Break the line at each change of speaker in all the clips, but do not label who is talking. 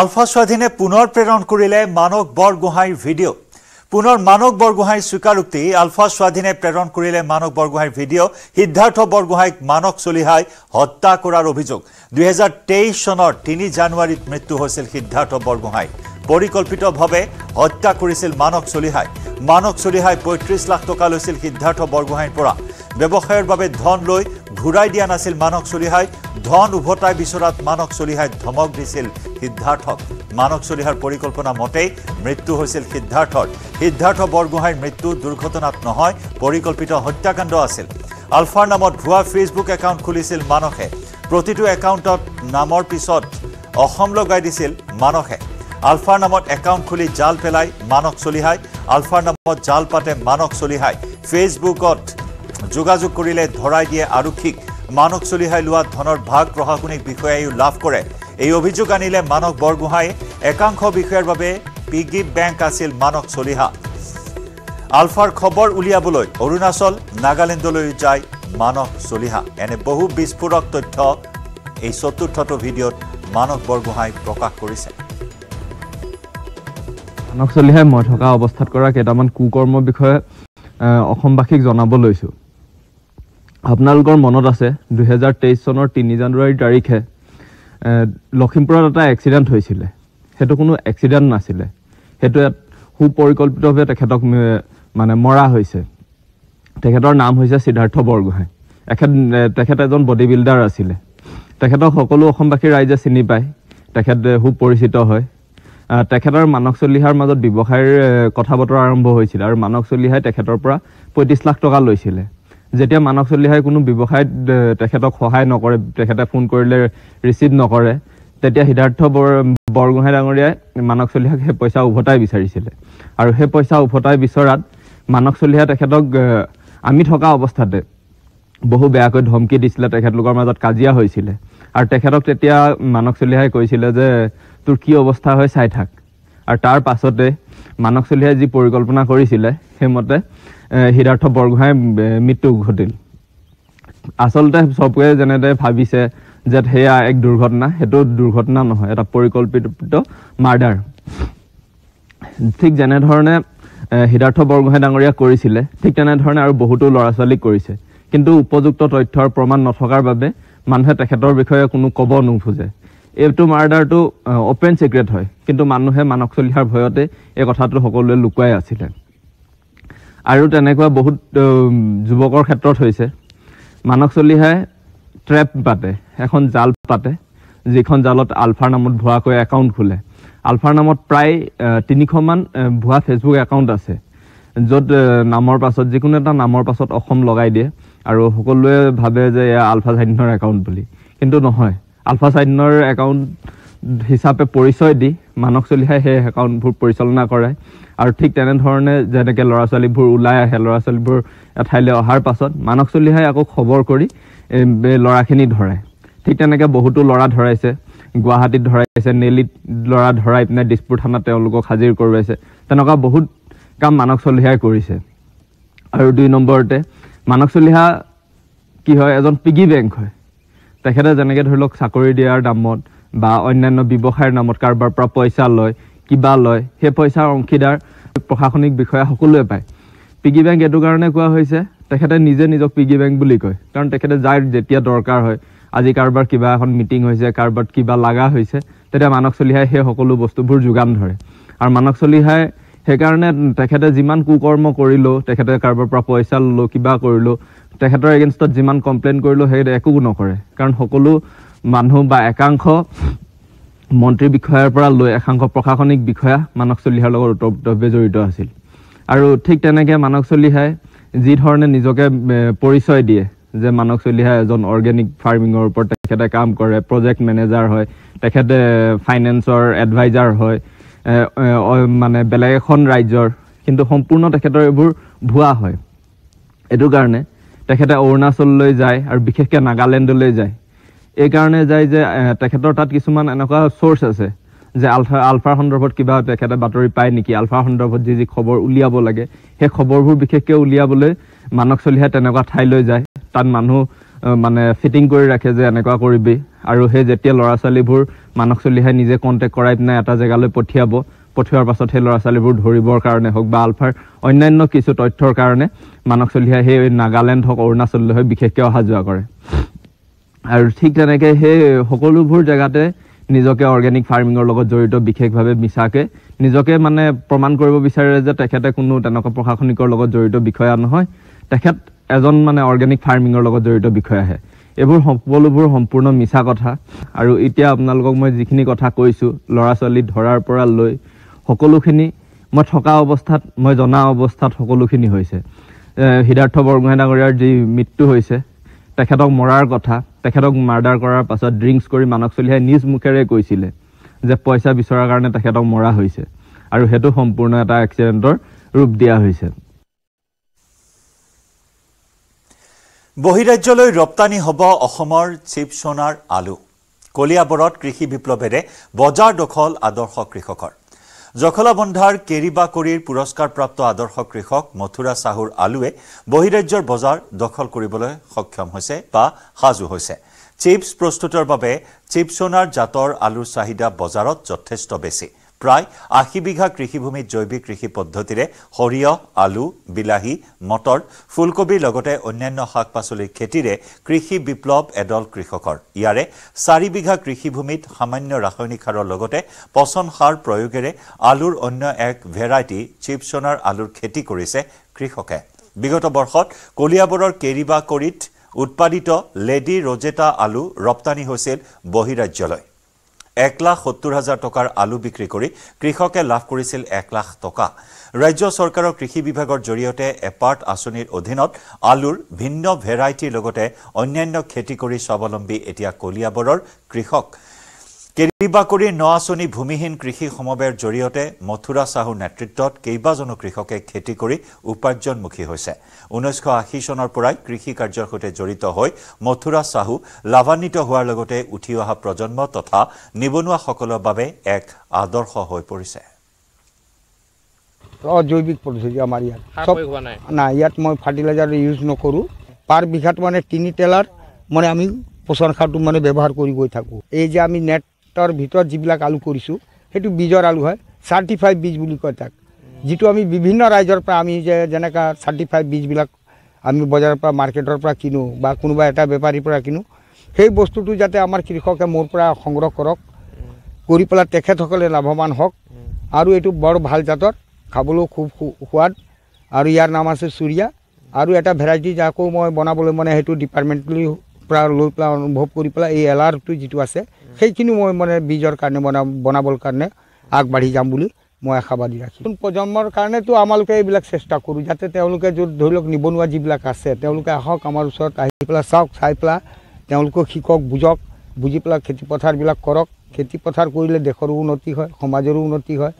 আলফা স্বাধীনে পুনৰ প্ৰেৰণ কৰিলে মানক বৰগোহাঁইৰ ভিডিঅ' পুনৰ মানক বৰগোহাঁইৰ স্বীকাৰোক্তি আলফা স্বাধীনে প্ৰেৰণ কৰিলে মানক বৰগোহাঁইৰ ভিডিঅ' সিদ্ধাৰ্থ বৰগোহাঁইক মানক চলিহাই হত্যা কৰাৰ অভিযোগ দুহেজাৰ তেইছ চনৰ তিনি জানুৱাৰীত মৃত্যু হৈছিল সিদ্ধাৰ্থ বৰগোহাঁই পৰিকল্পিতভাৱে হত্যা কৰিছিল মানক চলিহাই মানক চলিহাই পঁয়ত্ৰিছ লাখ টকা লৈছিল সিদ্ধাৰ্থ বৰগোহাঁইৰ পৰা ব্যৱসায়ৰ বাবে ধন লৈ ঘূৰাই দিয়া নাছিল মানক চলিহাই ধন উভতাই বিচৰাত মানক চলিহাই ধমক দিছিল সিদ্ধাৰ্থক মানক চলিহাৰ পৰিকল্পনা মতেই মৃত্যু হৈছিল সিদ্ধাৰ্থৰ সিদ্ধাৰ্থ বৰগোহাঁইৰ মৃত্যু দুৰ্ঘটনাত নহয় পৰিকল্পিত হত্যাকাণ্ড আছিল আলফাৰ নামত ভুৱা ফেচবুক একাউণ্ট খুলিছিল মানসে প্ৰতিটো একাউণ্টত নামৰ পিছত অসম লগাই দিছিল মানসে আলফাৰ নামত একাউণ্ট খুলি জাল পেলাই মানক চলিহাই আলফাৰ নামত জাল পাতে মানক চলিহাই ফেচবুকত যোগাযোগ করিলে ধরাই দিয়ে আরক্ষীক মানক চলিহাই লওয়া ধনের ভাগ প্রশাসনিক বিষয়ায়ও লাভ করে এই অভিযোগ আনিলে মানক বরগোহাই একাংশ বিষয়ের পিগি ব্যাংক আছিল মানক চলিহা আলফার খবর উলিয়াবলে অরুণাচল নাগালেন্ডলে যায় মানক চলিহা এনে বহু বিস্ফোরক তথ্য এই চতুর্থটো ভিডিওত মানক বরগোহাই প্রকাশ করেছে
মানক চলিহাই মই থকা অবস্থাত করা কেটামান কুকর্ম বিষয়ে অসমবাসীক জানাব লৈছোঁ আপোনালোকৰ মনত আছে দুহেজাৰ তেইছ চনৰ তিনি জানুৱাৰী তাৰিখে লখিমপুৰত এটা এক্সিডেণ্ট হৈছিলে সেইটো কোনো এক্সিডেণ্ট নাছিলে সেইটো ইয়াত সুপৰিকল্পিতভাৱে তেখেতক মানে মৰা হৈছে তেখেতৰ নাম হৈছে সিদ্ধাৰ্থ বৰগোহাঁই এখেত তেখেত এজন বডি বিল্ডাৰ আছিলে তেখেতক সকলো অসমবাসী ৰাইজে চিনি পায় তেখেত সুপৰিচিত হয় তেখেতৰ মানস চলিহাৰ মাজত ব্যৱসায়ৰ কথা বতৰা আৰম্ভ হৈছিলে আৰু মানস চলিহাই তেখেতৰ পৰা পঁয়ত্ৰিছ লাখ টকা লৈছিলে যেতিয়া মানস চলিহাই কোনো ব্যৱসায়ত তেখেতক সহায় নকৰে তেখেতে ফোন কৰিলে ৰিচিভ নকৰে তেতিয়া সিদ্ধাৰ্থ বৰ বৰগোহাঁই ডাঙৰীয়াই মানস চলিহাক সেই পইচা উভতাই বিচাৰিছিলে আৰু সেই পইচা উভতাই বিচৰাত মানস চলিহাই তেখেতক আমি থকা অৱস্থাতে বহু বেয়াকৈ ধমকি দিছিলে তেখেতলোকৰ মাজত কাজিয়া হৈছিলে আৰু তেখেতক তেতিয়া মানস চলিহাই কৈছিলে যে তোৰ কি অৱস্থা হয় চাই থাক আৰু তাৰ পাছতে মানস চলিহাই যি পৰিকল্পনা কৰিছিলে সেইমতে সিদ্ধাৰ্থ বৰগোহাঁই মৃত্যু ঘটিল আচলতে চবকে যেনেদৰে ভাবিছে যে সেয়া এক দুৰ্ঘটনা সেইটো দুৰ্ঘটনা নহয় এটা পৰিকল্পিত মাৰ্ডাৰ ঠিক যেনেধৰণে সিদ্ধাৰ্থ বৰগোহাঁই ডাঙৰীয়া কৰিছিলে ঠিক তেনেধৰণে আৰু বহুতো ল'ৰা ছোৱালীক কৰিছে কিন্তু উপযুক্ত তথ্যৰ প্ৰমাণ নথকাৰ বাবে মানুহে তেখেতৰ বিষয়ে কোনো ক'ব নোখোজে এইটো মাৰ্ডাৰটো অ'পেন ছিক্ৰেট হয় কিন্তু মানুহে চলিহাৰ ভয়তে এই কথাটো সকলোৱে লুকুৱাই আছিলে আৰু তেনেকুৱা বহুত যুৱকৰ ক্ষেত্ৰত হৈছে মানস চলিহাই ট্ৰেপ পাতে এখন জাল পাতে যিখন জালত আলফাৰ নামত ভুৱাকৈ একাউণ্ট খোলে আলফাৰ নামত প্ৰায় তিনিশমান ভুৱা ফেচবুক একাউণ্ট আছে য'ত নামৰ পাছত যিকোনো এটা নামৰ পাছত অসম লগাই দিয়ে আৰু সকলোৱে ভাবে যে এয়া আলফা চাইনৰ একাউণ্ট বুলি কিন্তু নহয় আলফা চাইনৰ একাউণ্ট হিচাপে পৰিচয় দি মানস চলিহাই সেই একাউণ্টবোৰ পৰিচালনা কৰে আৰু ঠিক তেনেধৰণে যেনেকৈ ল'ৰা ছোৱালীবোৰ ওলাই আহে ল'ৰা ছোৱালীবোৰ এঠাইলৈ অহাৰ পাছত মানস চলিহাই আকৌ খবৰ কৰি ল'ৰাখিনি ধৰে ঠিক তেনেকৈ বহুতো ল'ৰা ধৰাইছে গুৱাহাটীত ধৰাইছে নেলিত ল'ৰা ধৰাই পিনে দিছপুৰ থানাত তেওঁলোকক হাজিৰ কৰোৱাইছে তেনেকুৱা বহুত কাম মানস চলিহাই কৰিছে আৰু দুই নম্বৰতে মানস চলিহা কি হয় এজন পিগি বেংক হয় তেখেতে যেনেকৈ ধৰি লওক চাকৰি দিয়াৰ দামত বা অন্যান্য ব্যৱসায়ৰ নামত কাৰোবাৰ পৰা পইচা লয় কিবা লয় সেই পইচাৰ অংশীদাৰ প্ৰশাসনিক বিষয়া সকলোৱে পায় পিগি বেংক এইটো কাৰণে কোৱা হৈছে তেখেতে নিজে নিজক পিগি বেংক বুলি কয় কাৰণ তেখেতে যাৰ যেতিয়া দৰকাৰ হয় আজি কাৰোবাৰ কিবা এখন মিটিং হৈছে কাৰোবাৰ কিবা লগা হৈছে তেতিয়া মানক চলিহাই সেই সকলো বস্তুবোৰ যোগান ধৰে আৰু মানক চলিহাই সেইকাৰণে তেখেতে যিমান কুকৰ্ম কৰিলোঁ তেখেতে কাৰোবাৰ পৰা পইচা ল'লোঁ কিবা কৰিলোঁ তেখেতৰ এগেইনষ্টত যিমান কমপ্লেইন কৰিলোঁ সেই একো নকৰে কাৰণ সকলো মানুহ বা একাংশ মন্ত্ৰী বিষয়াৰ পৰা লৈ একাংশ প্ৰশাসনিক বিষয়া মানস চলিহাৰ লগত ওতঃপ্ৰোতভাৱে জড়িত আছিল আৰু ঠিক তেনেকৈ মানস চলিহাই যিধৰণে নিজকে পৰিচয় দিয়ে যে মানস চলিহাই এজন অৰ্গেনিক ফাৰ্মিঙৰ ওপৰত তেখেতে কাম কৰে প্ৰজেক্ট মেনেজাৰ হয় তেখেতে ফাইনেন্সৰ এডভাইজাৰ হয় মানে বেলেগ এখন ৰাজ্যৰ কিন্তু সম্পূৰ্ণ তেখেতৰ এইবোৰ ভুৱা হয় এইটো কাৰণে তেখেতে অৰুণাচললৈ যায় আৰু বিশেষকৈ নাগালেণ্ডলৈ যায় এইকাৰণে যায় যে তেখেতৰ তাত কিছুমান এনেকুৱা চ'ৰ্চ আছে যে আলফা আলফাৰ সন্দৰ্ভত কিবা তেখেতে বাতৰি পায় নেকি আলফাৰ সন্দৰ্ভত যি যি খবৰ উলিয়াব লাগে সেই খবৰবোৰ বিশেষকৈ উলিয়াবলৈ মানক চলিহে তেনেকুৱা ঠাইলৈ যায় তাত মানুহ মানে ফিটিং কৰি ৰাখে যে এনেকুৱা কৰিবি আৰু সেই যেতিয়া ল'ৰা ছোৱালীবোৰ মানক চলিহে নিজে কণ্টেক্ট কৰাই পিনে এটা জেগালৈ পঠিয়াব পঠিওৱাৰ পাছত সেই ল'ৰা ছোৱালীবোৰ ধৰিবৰ কাৰণে হওক বা আলফাৰ অন্যান্য কিছু তথ্যৰ কাৰণে মানক চলিহে সেই নাগালেণ্ড হওক অৰুণাচললৈ হৈ বিশেষকৈ অহা যোৱা কৰে আৰু ঠিক তেনেকৈ সেই সকলোবোৰ জেগাতে নিজকে অৰ্গেনিক ফাৰ্মিঙৰ লগত জড়িত বিশেষভাৱে মিছাকে নিজকে মানে প্ৰমাণ কৰিব বিচাৰে যে তেখেতে কোনো তেনেকুৱা প্ৰশাসনিকৰ লগত জড়িত বিষয়া নহয় তেখেত এজন মানে অৰ্গেনিক ফাৰ্মিঙৰ লগত জড়িত আহে এইবোৰ সকলোবোৰ সম্পূৰ্ণ মিছা কথা আৰু এতিয়া আপোনালোকক মই যিখিনি কথা কৈছোঁ ল'ৰা ছোৱালী ধৰাৰ পৰা লৈ সকলোখিনি মই থকা অৱস্থাত মই জনা অৱস্থাত সকলোখিনি হৈছে সিদ্ধাৰ্থ বৰগোহাঁই ডাঙৰীয়াৰ যি মৃত্যু হৈছে তেখেতক মৰাৰ কথা তেখেতক মাৰ্ডাৰ কৰাৰ পাছত ড্ৰিংকছ কৰি মানক চলিহাই নিজ মুখেৰে কৈছিলে যে পইচা বিচৰাৰ কাৰণে তেখেতক মৰা হৈছে আৰু সেইটো সম্পূৰ্ণ এটা এক্সিডেণ্টৰ ৰূপ দিয়া হৈছে
বহিৰাজ্যলৈ ৰপ্তানি হ'ব অসমৰ চিপচোনাৰ আলু কলিয়াবৰত কৃষি বিপ্লৱেৰে বজাৰ দখল আদৰ্শ কৃষকৰ জখলাবন্ধাৰ কেৰিবাকৰিৰ পুৰস্কাৰপ্ৰাপ্ত আদৰ্শ কৃষক মথুৰা চাহুৰ আলুৱে বহিৰাজ্যৰ বজাৰ দখল কৰিবলৈ সক্ষম হৈছে বা সাজু হৈছে চিপছ প্ৰস্তুতৰ বাবে চিপছনাৰ জাতৰ আলুৰ চাহিদা বজাৰত যথেষ্ট বেছি প্ৰায় আশী বিঘা কৃষিভূমিত জৈৱিক কৃষি পদ্ধতিৰে সৰিয়হ আলু বিলাহী মটৰ ফুলকবিৰ লগতে অন্যান্য শাক পাচলিৰ খেতিৰে কৃষি বিপ্লৱ এদল কৃষকৰ ইয়াৰে চাৰি বিঘা কৃষিভূমিত সামান্য ৰাসায়নিক সাৰৰ লগতে পচন সাৰ প্ৰয়োগেৰে আলুৰ অন্য এক ভেৰাইটি চিপচনাৰ আলুৰ খেতি কৰিছে কৃষকে বিগত বৰ্ষত কলিয়াবৰৰ কেৰিবাকৰিত উৎপাদিত লেডি ৰজেটা আলু ৰপ্তানি হৈছিল বহিৰাজ্যলৈ এক লাখ সত্তৰ হাজাৰ টকাৰ আলু বিক্ৰী কৰি কৃষকে লাভ কৰিছিল এক লাখ টকা ৰাজ্য চৰকাৰৰ কৃষি বিভাগৰ জৰিয়তে এপাৰ্ট আঁচনিৰ অধীনত আলুৰ ভিন্ন ভেৰাইটিৰ লগতে অন্যান্য খেতি কৰি স্বাৱলম্বী এতিয়া কলিয়াবৰৰ কৃষক কেইবাকৰি ন আঁচনি ভূমিহীন কৃষি সমবায়ৰ জৰিয়তে মথুৰা চাহু নেতৃত্বত কেইবাজনো কৃষকে খেতি কৰি উপাৰ্জনমুখী হৈছে ঊনৈছশ আশী চনৰ পৰাই কৃষি কাৰ্যৰ সৈতে জড়িত হৈ মথুৰা চাহু লাভান্বিত হোৱাৰ লগতে উঠি অহা প্ৰজন্ম তথা নিবনুৱাসকলৰ বাবে এক আদৰ্শ হৈ পৰিছে
অজৈৱিক পদ্ধতি আমাৰ ইয়াত চব নাই ইয়াত মই ফাৰ্টিলাইজাৰ ইউজ নকৰোঁ পাৰ বিঘাত মানে তিনি টেলাৰ মানে আমি পচন সাৰটো মানে ব্যৱহাৰ কৰি গৈ থাকোঁ এই যে আমি নেট তাৰ ভিতৰত যিবিলাক আলু কৰিছোঁ সেইটো বীজৰ আলু হয় চাৰ্টিফাইড বীজ বুলি কয় তাক যিটো আমি বিভিন্ন ৰাইজৰ পৰা আমি যে যেনেকুৱা চাৰ্টিফাইড বীজবিলাক আমি বজাৰৰ পৰা মাৰ্কেটৰ পৰা কিনো বা কোনোবা এটা বেপাৰীৰ পৰা কিনো সেই বস্তুটো যাতে আমাৰ কৃষকে মোৰ পৰা সংগ্ৰহ কৰক কৰি পেলাই তেখেতসকলে লাভৱান হওক আৰু এইটো বৰ ভাল জাতৰ খাবলৈও খুব সোৱাদ আৰু ইয়াৰ নাম আছে চুৰিয়া আৰু এটা ভেৰাইটি যাকো মই বনাবলৈ মানে সেইটো ডিপাৰ্টমেণ্টলি পৰা লৈ পেলাই অনুভৱ কৰি পেলাই এই এলাৰটো যিটো আছে সেইখিনি মই মানে বীজৰ কাৰণে মানে বনাবৰ কাৰণে আগবাঢ়ি যাম বুলি মই আশাবাদী ৰাখিছোঁ প্ৰজন্মৰ কাৰণেতো আমালোকে এইবিলাক চেষ্টা কৰোঁ যাতে তেওঁলোকে য'ত ধৰি লওক নিবনুৱা যিবিলাক আছে তেওঁলোকে আহক আমাৰ ওচৰত আহি পেলাই চাওক চাই পেলাই তেওঁলোকক শিকক বুজক বুজি পেলাই খেতিপথাৰবিলাক কৰক খেতিপথাৰ কৰিলে দেশৰো উন্নতি হয় সমাজৰো উন্নতি হয়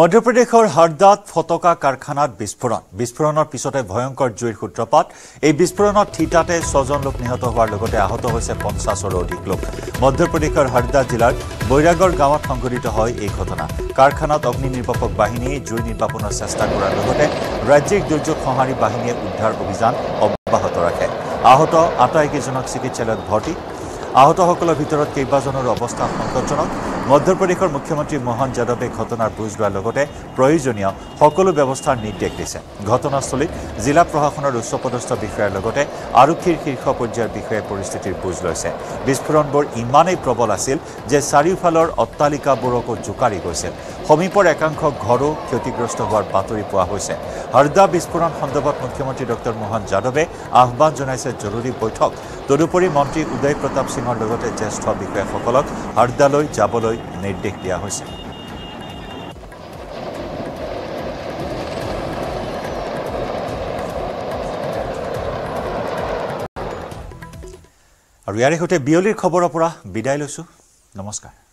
মধ্যপ্ৰদেশৰ হৰদাত ফটকা কাৰখানাত বিস্ফোৰণ বিস্ফোৰণৰ পিছতে ভয়ংকৰ জুইৰ সূত্ৰপাত এই বিস্ফোৰণত থিতাতে ছজন লোক নিহত হোৱাৰ লগতে আহত হৈছে পঞ্চাছৰো অধিক লোক মধ্যপ্ৰদেশৰ হৰদাত জিলাৰ বৈৰাগৰ গাঁৱত সংঘটিত হয় এই ঘটনা কাৰখানাত অগ্নি নিৰ্বাপক বাহিনীয়ে জুই নিৰ্বাপনৰ চেষ্টা কৰাৰ লগতে ৰাজ্যিক দুৰ্যোগ সঁহাৰি বাহিনীয়ে উদ্ধাৰ অভিযান অব্যাহত ৰাখে আহত আটাইকেইজনক চিকিৎসালয়ত ভৰ্তি আহতসকলৰ ভিতৰত কেইবাজনৰো অৱস্থা সংকটজনক মধ্যপ্ৰদেশৰ মুখ্যমন্ত্ৰী মোহন যাদৱে ঘটনাৰ বুজ লোৱাৰ লগতে প্ৰয়োজনীয় সকলো ব্যৱস্থাৰ নিৰ্দেশ দিছে ঘটনাস্থলীত জিলা প্ৰশাসনৰ উচ্চপদস্থ বিষয়াৰ লগতে আৰক্ষীৰ শীৰ্ষ পৰ্যায়ৰ বিষয়াই পৰিস্থিতিৰ বুজ লৈছে বিস্ফোৰণবোৰ ইমানেই প্ৰবল আছিল যে চাৰিওফালৰ অট্টালিকাবোৰকো জোকাৰি গৈছিল সমীপৰ একাংশ ঘৰো ক্ষতিগ্ৰস্ত হোৱাৰ বাতৰি পোৱা হৈছে হৰ্দা বিস্ফোৰণ সন্দৰ্ভত মুখ্যমন্ত্ৰী ডঃ মোহন যাদৱে আহ্বান জনাইছে জৰুৰী বৈঠক তদুপৰি মন্ত্ৰী উদয় প্ৰতাপ সিঙৰ লগতে জ্যেষ্ঠ বিষয়াসকলক হাৰ্দালৈ যাবলৈ নিৰ্দেশ দিয়া হৈছে আৰু ইয়াৰে সৈতে বিয়লিৰ খবৰৰ পৰা বিদায় লৈছোঁ নমস্কাৰ